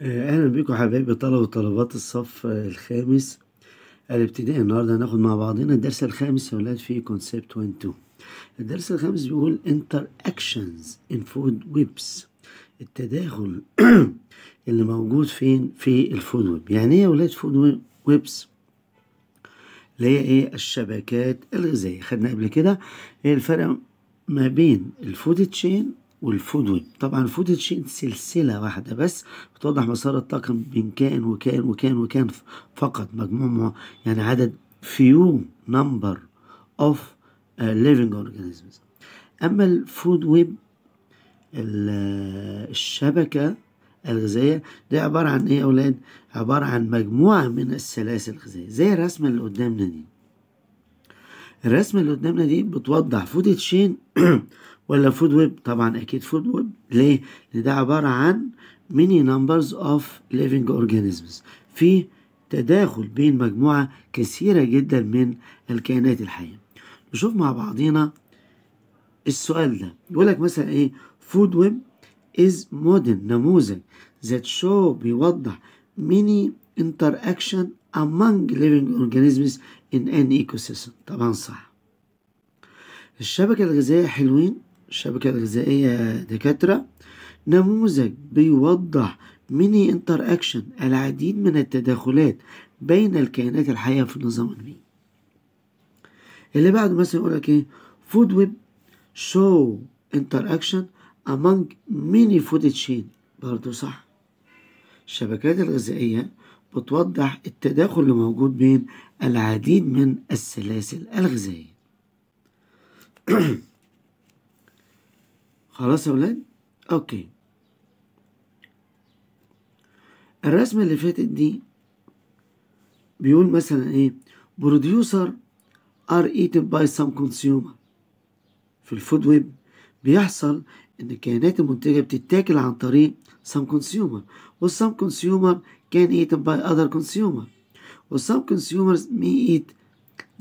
آه، اهلا بيكم حبايبي طلبة وطلبات الصف آه، الخامس الابتدائي النهارده هناخد مع بعضنا الدرس الخامس يا ولاد في كونسيبت 1 2 الدرس الخامس بيقول انتر اكشنز ان فود ويبس التداخل اللي موجود فين في الفود ويب يعني ايه يا ولاد فود ويبس اللي هي ايه الشبكات الغذائيه خدنا قبل كده ايه الفرق ما بين الفود تشين ويب طبعا الفود شيء سلسلة واحدة بس بتوضح مسار الطاقم بين كائن وكائن وكائن وكائن فقط مجموع يعني عدد فيو نمبر اوف ليفنج اورجانيزمز أما الفود ويب الشبكة الغذائية دي عبارة عن إيه يا أولاد؟ عبارة عن مجموعة من السلاسل الغذائية زي الرسمة اللي قدامنا دي الرسمة اللي قدامنا دي بتوضح فود تشين ولا فود ويب طبعا اكيد فود ويب ليه لان ده عبارة عن ميني نمبرز اوف ليفينج اورجانيزمز في تداخل بين مجموعة كثيرة جدا من الكائنات الحية نشوف مع بعضينا السؤال ده يقول لك مثلا ايه فود ويب از مودرن نموذج ذات شو بيوضح ميني انتر اكشن among living organisms in an ecosystem طبعا صح الشبكة الغذائية حلوين الشبكة الغذائية دكاترة نموذج بيوضح ميني انتر اكشن العديد من التداخلات بين الكائنات الحية في النظام البيئي اللي بعده مثلا يقول لك ايه فود ويب شو انتر اكشن among ميني فود تشين برضه صح الشبكات الغذائية بتوضح التداخل اللي موجود بين العديد من السلاسل الغذائية خلاص يا ولاد اوكي الرسمة اللي فاتت دي بيقول مثلا ايه بروديوسر ار eaten باي سام كونسيومر في الفود ويب بيحصل ان الكائنات المنتجة بتتاكل عن طريق سام كونسيومر والسام كونسيومر كان eaten باي اذر كونسيومر والسام كونسيومرز مي ايت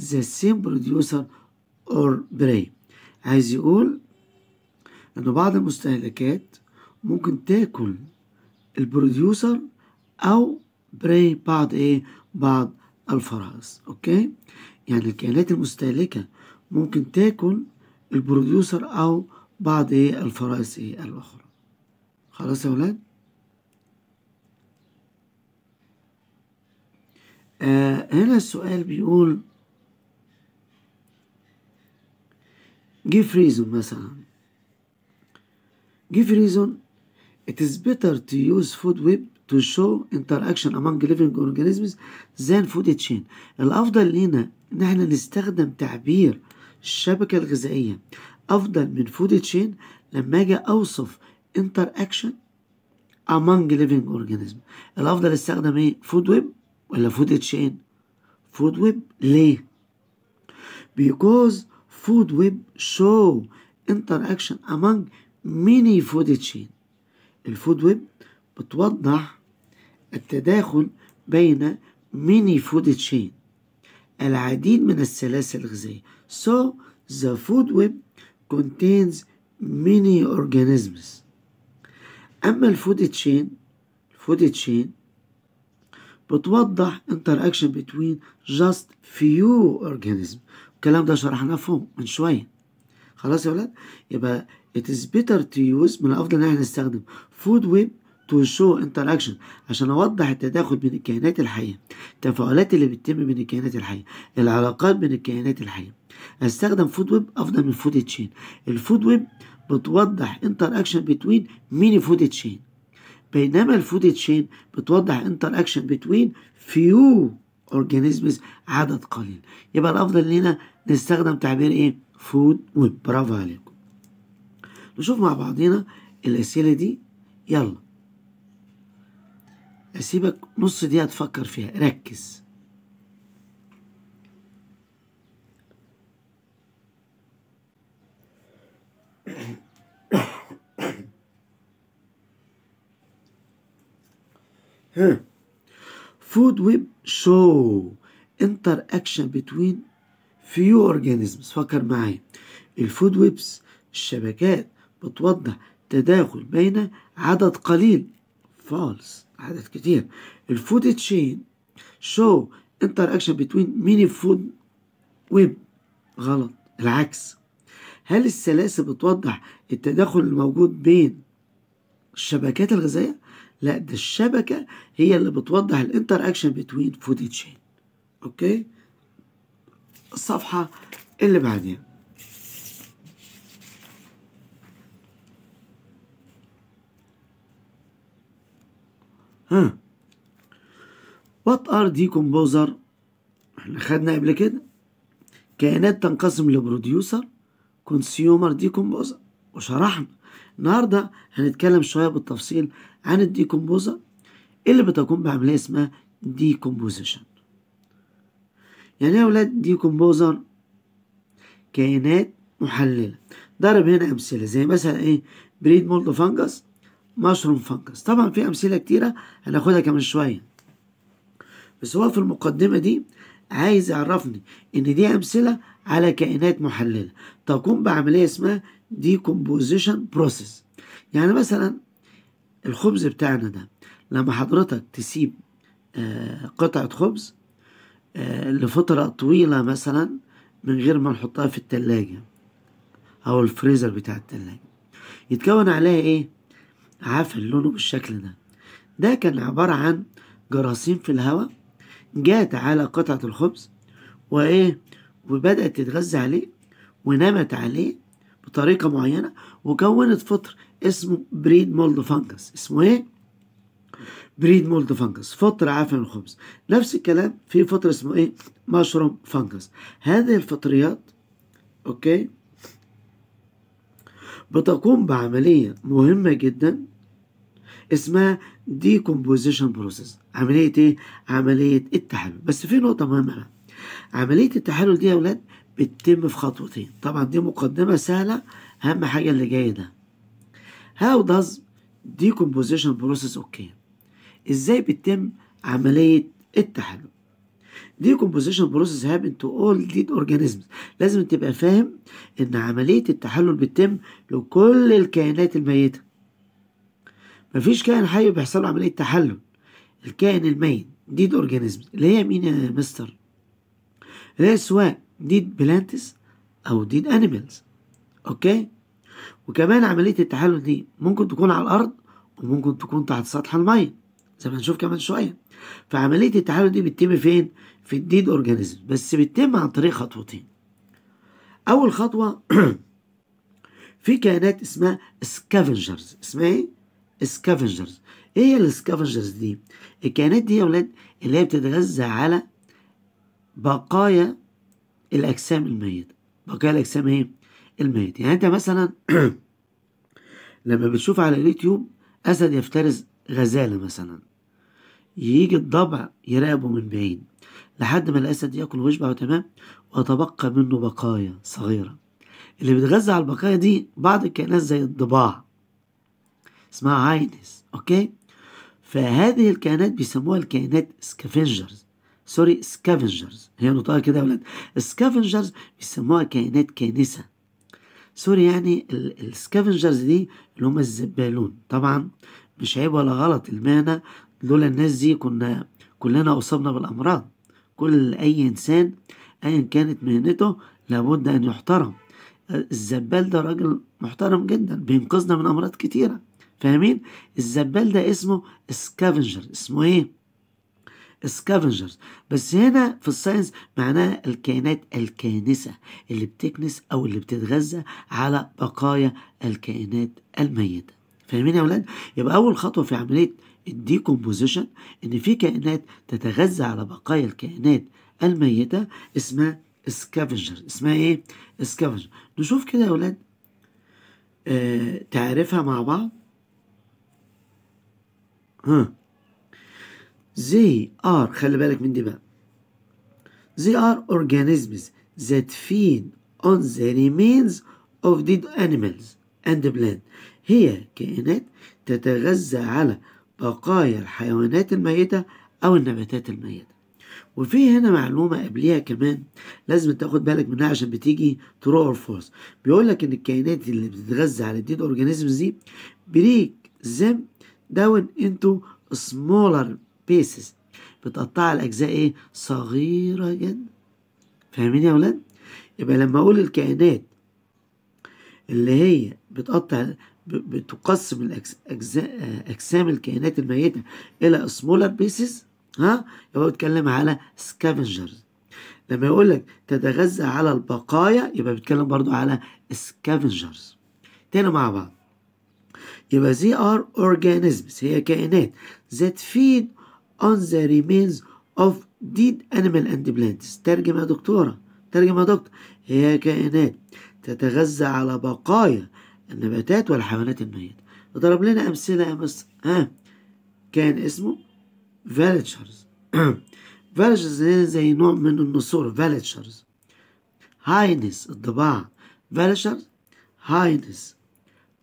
ذا سيم بروديوسر اور prey عايز يقول إن بعض المستهلكات ممكن تاكل البروديوسر أو براي بعض إيه بعض الفرائس أوكي يعني الكائنات المستهلكة ممكن تاكل البروديوسر أو بعض إيه الفرائس إيه الأخرى خلاص يا ولاد آه هنا السؤال بيقول give reason مثلا give reason it is better to use food web to show interaction among living organisms than food chain الأفضل لنا إن احنا نستخدم تعبير الشبكة الغذائية أفضل من food chain لما أجي أوصف interaction among living organism الأفضل استخدم إيه food web ولا food chain food web ليه because food web show interaction among many food chain الفود ويب بتوضح التداخل بين many food chain العديد من السلاسل الغذائية so the food web contains many organisms أما الفود تشين الفود تشين بتوضح interaction between just few organisms الكلام ده شرحناه فوق من شوية خلاص يا ولاد يبقى it is better to use من الأفضل إن احنا نستخدم food web to show interaction عشان أوضح التداخل بين الكائنات الحية التفاعلات اللي بتتم بين الكائنات الحية العلاقات بين الكائنات الحية استخدم فود ويب أفضل من فود تشين الفود ويب بتوضح interaction between many food chain بينما الفود تشين بتوضح interaction between few organisms عدد قليل يبقى الافضل لينا نستخدم تعبير ايه فود ويب برافو عليكم نشوف مع بعضينا الاسئله دي يلا اسيبك نص دقيقه تفكر فيها ركز Huh. فود ويب شو انتر اكشن بتوين فيو اورجانيزمز فكر معايا الفود ويبس الشبكات بتوضح تداخل بين عدد قليل فالس عدد كتير الفود تشين شو انتر اكشن بتوين ميني فود ويب غلط العكس هل السلاسل بتوضح التداخل الموجود بين الشبكات الغذائية لا ده الشبكة هي اللي بتوضح الانتر اكشن بتوين فودي تشين اوكي الصفحة اللي بعديها ها وات ار ديكومبوزر احنا خدنا قبل كده كائنات تنقسم لبروديوسر كونسيومر ديكومبوزر وشرحنا النهارده هنتكلم شويه بالتفصيل عن الديكومبوزر اللي بتقوم بعمليه اسمها ديكومبوزيشن يعني ايه يا ولاد ديكومبوزر كائنات محلله ضرب هنا امثله زي مثلا ايه بريد مولد فانجس مشروم فانجس طبعا في امثله كتيره هناخدها كمان شويه بس هو في المقدمه دي عايز يعرفني ان دي امثله على كائنات محلله تقوم بعمليه اسمها decomposition process يعني مثلا الخبز بتاعنا ده لما حضرتك تسيب آه، قطعة خبز آه، لفترة طويلة مثلا من غير ما نحطها في التلاجة أو الفريزر بتاع التلاجة يتكون عليها إيه؟ عفن لونه بالشكل ده ده كان عبارة عن جراثيم في الهواء جات على قطعة الخبز وإيه؟ وبدأت تتغذى عليه ونمت عليه بطريقة معينة وكونت فطر اسمه بريد مولد فانجس اسمه ايه؟ بريد مولد فانجس فطر عافية من الخبز نفس الكلام في فطر اسمه ايه؟ مشروم فانجس هذه الفطريات اوكي بتقوم بعملية مهمة جدا اسمها decomposition بروسيس عملية ايه؟ عملية التحلل بس في نقطة مهمة عملية التحلل دي يا ولاد بتتم في خطوتين طبعا دي مقدمة سهلة أهم حاجة اللي جاية ده هاو داز دي كومبوزيشن بروسيس اوكي إزاي بتتم عملية التحلل دي كومبوزيشن بروسيس هابن تو اول ديد organisms لازم تبقى فاهم إن عملية التحلل بتتم لكل الكائنات الميتة مفيش كائن حي بيحصل له عملية تحلل الكائن الميت ديد اورجانيزم اللي هي مين يا مستر؟ اللي هي السواق ديد بلانتس أو ديد أنيمالز أوكي وكمان عملية التحلل دي ممكن تكون على الأرض وممكن تكون تحت سطح المية زي ما هنشوف كمان شوية فعملية التحلل دي بتتم فين؟ في الديد أورجانيزم بس بتتم عن طريق خطوتين أول خطوة في كائنات اسمها سكافنجرز اسمها ايه؟ سكافنجرز ايه هي السكافنجرز دي؟ الكائنات دي يا ولاد اللي هي بتتغذى على بقايا الاجسام الميته بقايا الاجسام ايه الميت يعني انت مثلا لما بتشوف على اليوتيوب اسد يفترس غزاله مثلا يجي الضبع يراقبه من بعيد لحد ما الاسد ياكل ويشبع تمام وتبقى منه بقايا صغيره اللي بتغذى على البقايا دي بعض الكائنات زي الضباع اسمها عاينس اوكي فهذه الكائنات بيسموها الكائنات سكافنجرز سوري سكافنجرز هي نطقها كده يا ولاد سكافنجرز بيسموها كائنات كانسه سوري يعني السكافنجرز دي اللي هم الزبالون طبعا مش عيب ولا غلط المعنى لولا الناس دي كنا كلنا اصبنا بالامراض كل اي انسان ايا كانت مهنته لابد ان يحترم الزبال ده راجل محترم جدا بينقذنا من امراض كتيره فاهمين الزبال ده اسمه سكافنجر اسمه ايه سكافنجرز بس هنا في الساينس معناها الكائنات الكانسة اللي بتكنس أو اللي بتتغذى على بقايا الكائنات الميتة فاهمين يا ولاد؟ يبقى أول خطوة في عملية الديكومبوزيشن إن في كائنات تتغذى على بقايا الكائنات الميتة اسمها سكافنجر اسمها إيه؟ سكافنجر نشوف كده يا ولاد آه تعرفها مع بعض ها They are خلي بالك من دي بقى They are organisms that feed on the remains of dead animals and plants. هي كائنات تتغذى على بقايا الحيوانات الميتة أو النباتات الميتة وفي هنا معلومة قبليها كمان لازم تاخد بالك منها عشان بتيجي ترو اور فولس بيقول لك إن الكائنات اللي بتتغذى على الديد أورجانيزمز دي بريك them داون انتو سمولر بيسز بتقطعها الاجزاء إيه صغيرة جدا فاهمين يا ولاد يبقى لما أقول الكائنات اللي هي بتقطع بتقسم الأجزاء آه، أجسام الكائنات الميتة إلى سمولر بيسز ها يبقى بيتكلم على سكافنجرز لما يقول لك تتغذى على البقايا يبقى بيتكلم برضو على سكافنجرز تاني مع بعض يبقى زي ار اورجانيزمز هي كائنات ذات فيد on the remains of dead animal and plants ترجم يا دكتورة ترجم يا دكتور هي كائنات تتغذى على بقايا النباتات والحيوانات الميتة ضرب لنا أمثلة يا مصر ها كان اسمه فالتشرز فالتشرز زي نوع من النسور فالتشرز هاينس الضباع فالتشرز هاينس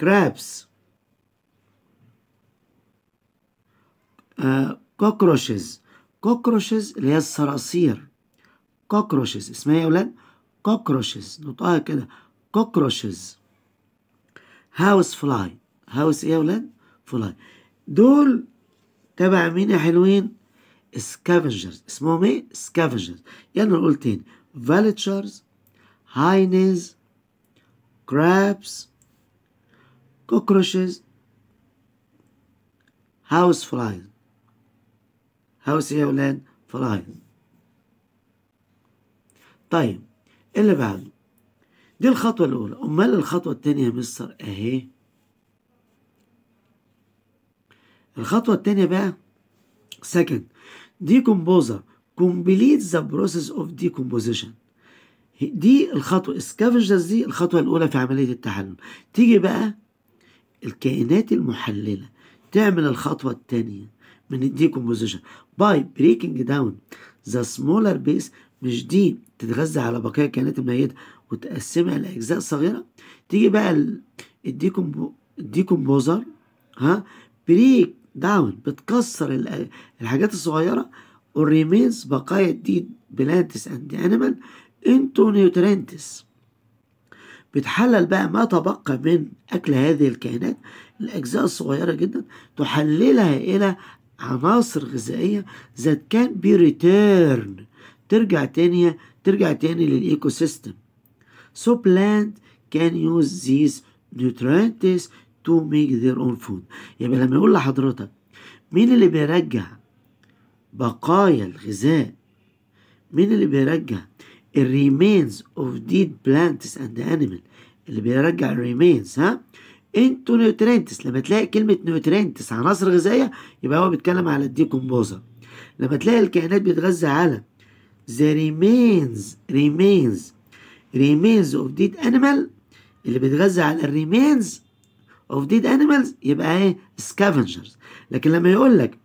كرابس كوكروشز كوكروشز اللي هي الصراصير كوكروشز اسمها إيه يا ولاد كوكروشز نطقها كده كوكروشز هاوس فلاي هاوس ايه يا اولاد فلاي دول تبع مين يا حلوين سكافنجرز اسمهم ايه سكافنجرز يعني نقول تاني فالتشرز هاينز كرابس كوكروشز هاوس فلايز هاوس يا ولاد فرايز طيب اللي بعده دي الخطوة الأولى أمال الخطوة التانية يا مستر أهي الخطوة التانية بقى سكند دي كومبوزر كومبليت ذا بروسيس أوف دي الخطوة scavengers دي الخطوة الأولى في عملية التحلل تيجي بقى الكائنات المحللة تعمل الخطوة التانية من decomposition باي بريكنج داون ذا سمولر بيس مش دي تتغذى على بقايا الكائنات الميتة وتقسمها لأجزاء صغيرة تيجي بقى الديكومبوزر ها بريك داون بتكسر الحاجات الصغيرة والريمينز بقايا دي بلانتس اند انيمال انتو نيوترينتس بتحلل بقى ما تبقى من أكل هذه الكائنات الأجزاء الصغيرة جدا تحللها إلى عناصر غذائية that can be returned ترجع تانية ترجع تاني للإيكو سيستم so plant can use these nutrients to make their own food يبقى لما يقول لحضرتك مين اللي بيرجع بقايا الغذاء مين اللي بيرجع الريمينز of dead plants and animals اللي بيرجع الريمينز ها انتو نيوترينتس لما تلاقي كلمة نيوترينتس عناصر غذائية يبقى هو بيتكلم على الديكومبوزر لما تلاقي الكائنات بتغذى على the remains remains remains of dead animal اللي بيتغذى على remains of dead animals يبقى ايه scavengers لكن لما يقول لك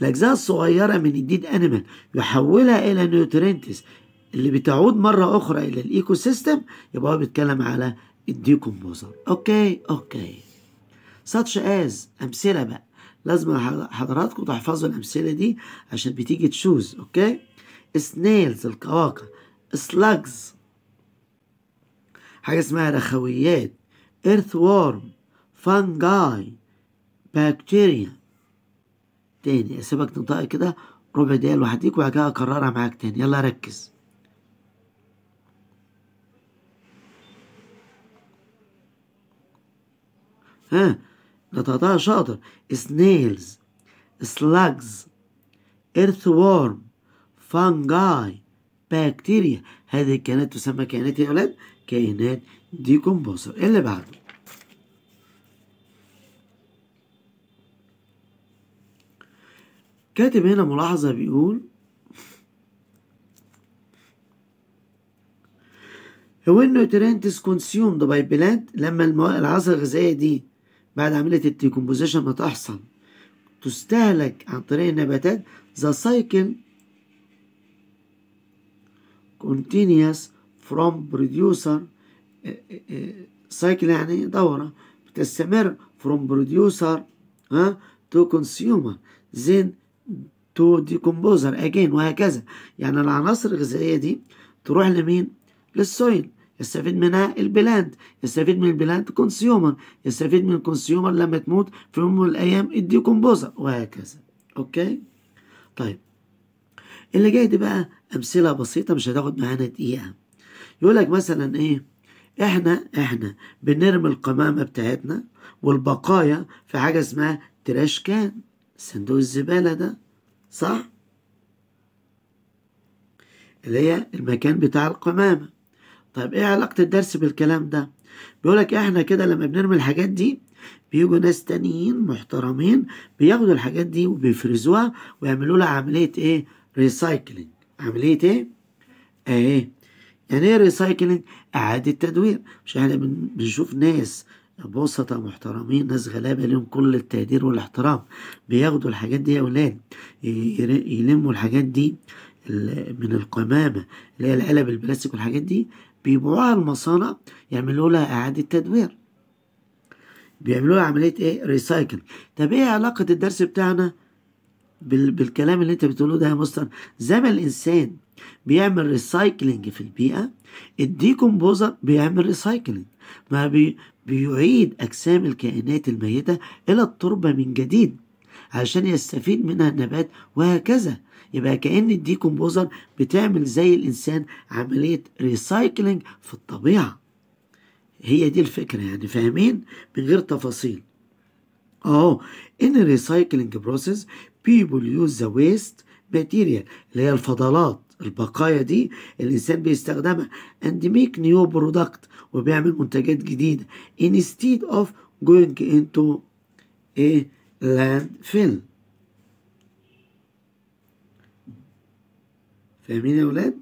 الأجزاء الصغيرة من الديد أنيمال يحولها إلى نيوترينتس اللي بتعود مرة أخرى إلى الإيكو سيستم يبقى هو بيتكلم على يديكم بوزر اوكي اوكي ساتش از امثله بقى لازم حضراتكم تحفظوا الامثله دي عشان بتيجي تشوز اوكي سنيلز القواقع سلاجز حاجه اسمها رخويات ايرث وورم فانجاي بكتيريا تاني اسيبك تنطقي كده ربع دقيقه لوحديك وبعد كده اكررها معاك تاني يلا ركز ها ده تقطع شاطر سنيلز سلاجز ايرث وورم فانجاي بكتيريا هذه الكائنات تسمى كائنات يا اولاد كائنات ديكومبوزر اللي بعده كاتب هنا ملاحظة بيقول when nutrients consumed by plant لما العناصر الغذائية دي بعد عملية الديكومبوزيشن ما تحصل تستهلك عن طريق النباتات the cycle continuous from producer آه، آه، آه، cycle يعني دورة بتستمر from producer ها to consumer then to decomposer again وهكذا يعني العناصر الغذائية دي تروح لمين؟ للسويل يستفيد منها البلاد يستفيد من البلاد كونسيومر يستفيد من الكونسيومر لما تموت في يوم من الايام الديكومبوزر وهكذا اوكي طيب اللي جاي دي بقى امثله بسيطه مش هتاخد معانا دقيقه يقول لك مثلا ايه احنا احنا بنرمي القمامه بتاعتنا والبقايا في حاجه اسمها تراش كان صندوق الزباله ده صح اللي هي المكان بتاع القمامه طيب ايه علاقة الدرس بالكلام ده بيقولك احنا كده لما بنرمي الحاجات دي بيجوا ناس تانيين محترمين بياخدوا الحاجات دي وبيفرزوها ويعملوا لها عملية ايه ريسايكلينج عملية ايه ايه يعني ايه ريسايكلينج اعادة تدوير مش احنا بنشوف ناس بوسطة محترمين ناس غلابة لهم كل التقدير والاحترام بياخدوا الحاجات دي يا ولاد يلموا الحاجات دي من القمامة اللي هي العلب البلاستيك والحاجات دي بيبيعوها المصانع يعملوا لها إعادة تدوير بيعملوا لها عملية إيه ريسايكل طب إيه علاقة الدرس بتاعنا بالكلام اللي أنت بتقوله ده يا مستر زي ما الإنسان بيعمل ريسايكلينج في البيئة الديكومبوزر بيعمل ريسايكلينج ما بي... بيعيد أجسام الكائنات الميتة إلى التربة من جديد عشان يستفيد منها النبات وهكذا يبقى كأن الديكومبوزر بتعمل زي الإنسان عملية ريسايكلينج في الطبيعة هي دي الفكرة يعني فاهمين من غير تفاصيل أهو ان ريسايكلينج بروسيس بيبول يوز ذا ويست ماتيريال اللي هي الفضلات البقايا دي الإنسان بيستخدمها اند ميك نيو برودكت وبيعمل منتجات جديدة انستيد اوف جوينج انتو ايه landfill فاهمين يا ولاد؟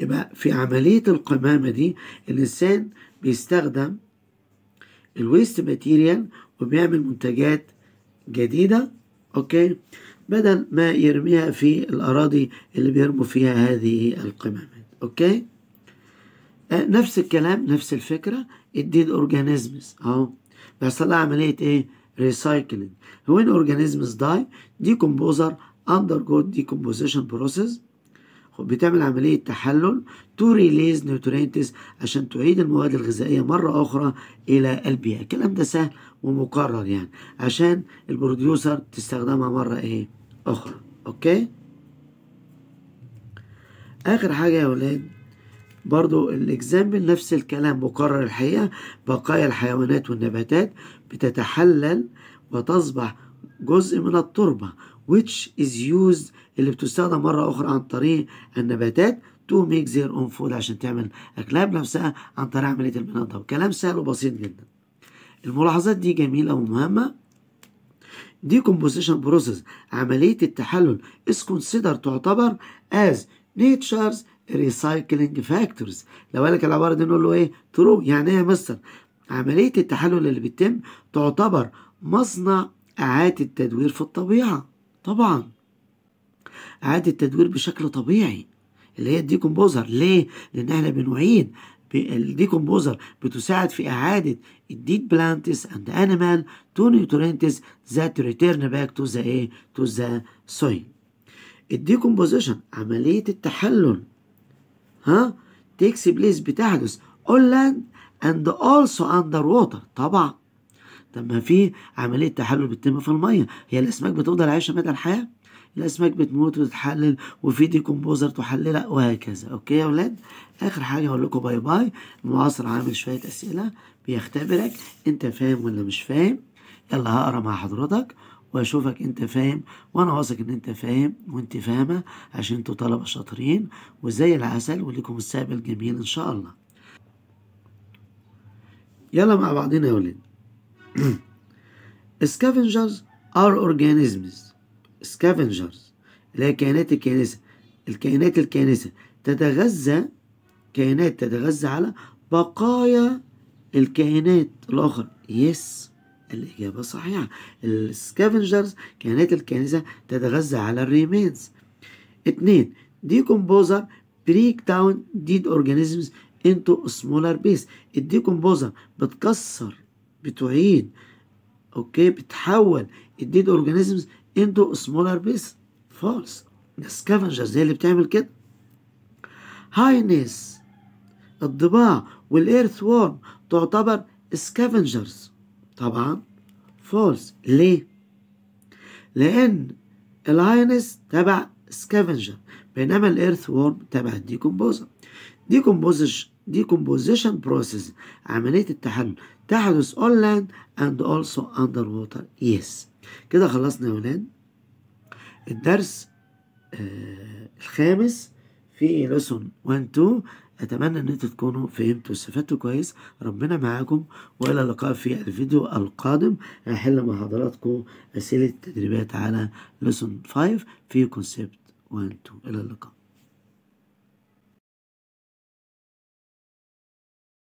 يبقى في عملية القمامة دي الإنسان بيستخدم الويست ماتيريال وبيعمل منتجات جديدة أوكي بدل ما يرميها في الأراضي اللي بيرموا فيها هذه القمامات أوكي آه نفس الكلام نفس الفكرة الديد أورجانيزمز أهو بيحصل لها عمليه ايه ريسايكلينج when organisms die decomposer undergo decomposition process بتعمل عملية تحلل to release nutrients عشان تعيد المواد الغذائية مرة أخرى إلى البيئة الكلام ده سهل ومقرر يعني عشان البروديوسر تستخدمها مرة إيه أخرى أوكي آخر حاجة يا ولاد برضو الاكزامبل نفس الكلام مكرر الحقيقة بقايا الحيوانات والنباتات بتتحلل وتصبح جزء من التربة which is used اللي بتستخدم مرة أخرى عن طريق النباتات to make their own food عشان تعمل أكلها بنفسها عن طريق عملية البناء كلام سهل وبسيط جدا الملاحظات دي جميلة ومهمة decomposition process عملية التحلل is considered تعتبر as nature's ريسايكلينج فاكتورز لو قال لك العباره دي نقول له ايه ترو يعني ايه يا مستر عمليه التحلل اللي بتتم تعتبر مصنع اعاده تدوير في الطبيعه طبعا اعاده تدوير بشكل طبيعي اللي هي الديكومبوزر ليه لان احنا بنعيد الديكومبوزر بتساعد في إعادة الديد بلانتس أند أنيمال تو نيوترينتس ذات ريتيرن باك تو ذا إيه تو ذا سويل الديكومبوزيشن عملية التحلل ها تيكس بليس بتحدث اون لاند اند اولسو اندر ووتر طبعا طب ما في عملية تحلل بتتم في المية هي الأسماك بتفضل عايشة مدى الحياة الأسماك بتموت وتتحلل وفي ديكومبوزر تحللها وهكذا أوكي يا ولاد آخر حاجة هقول لكم باي باي المعاصر عامل شوية أسئلة بيختبرك أنت فاهم ولا مش فاهم يلا هقرا مع حضرتك واشوفك انت فاهم وانا واثق ان انت فاهم وانت فاهمه عشان انتوا طلبه شاطرين وزي العسل وليكم مستقبل جميل ان شاء الله يلا مع بعضنا يا ولاد scavengers are organisms scavengers اللي هي كائنات الكنيسة الكائنات الكنيسة تتغذى كائنات تتغذى على بقايا الكائنات الأخرى يس الإجابة صحيحة السكافنجرز كانت الكنيسة تتغذى على الريمينز اتنين ديكمبوزر بريك داون ديد اورجانيزمز انتو سمولر بيس الديكمبوزر بتكسر بتعيد اوكي بتحول الديد اورجانيزمز انتو سمولر بيس فولس السكافنجرز هي اللي بتعمل كده هاينس الضباع والايرث وورم تعتبر سكافنجرز طبعا فولس ليه لان الهاينس تبع سكافنجر بينما الايرث وورم تبع الديكومبوزر ديكومبوزيشن decomposition process عملية التحلل تحدث on land and also ووتر yes كده خلصنا يا ولاد الدرس آه الخامس في lesson 1 2 اتمنى ان انتوا تكونوا فهمتوا واستفدتوا كويس ربنا معاكم والى اللقاء في الفيديو القادم هحل مع حضراتكم اسئله التدريبات على لسون 5 في كونسبت 1 2 الى اللقاء